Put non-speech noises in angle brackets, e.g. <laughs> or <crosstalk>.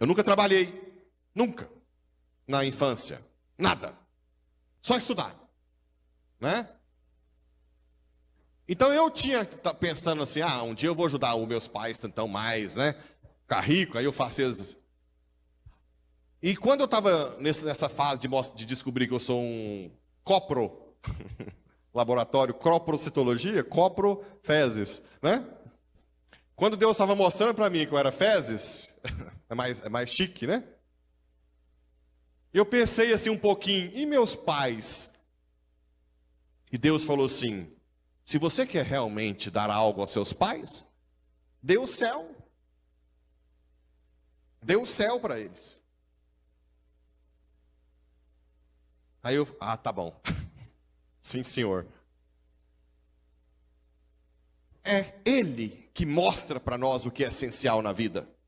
Eu nunca trabalhei, nunca, na infância, nada. Só estudar, né? Então eu tinha tá pensando assim, ah, um dia eu vou ajudar os meus pais então mais, né? Ficar rico, aí eu faço esses... E quando eu estava nessa fase de, de descobrir que eu sou um copro, <laughs> laboratório coprocitologia, copro fezes, né? Quando Deus estava mostrando para mim que eu era fezes, <laughs> É mais, é mais chique, né? Eu pensei assim um pouquinho, e meus pais? E Deus falou assim: se você quer realmente dar algo aos seus pais, dê o céu. Dê o céu para eles. Aí eu, ah, tá bom. <laughs> Sim, senhor. É Ele que mostra para nós o que é essencial na vida.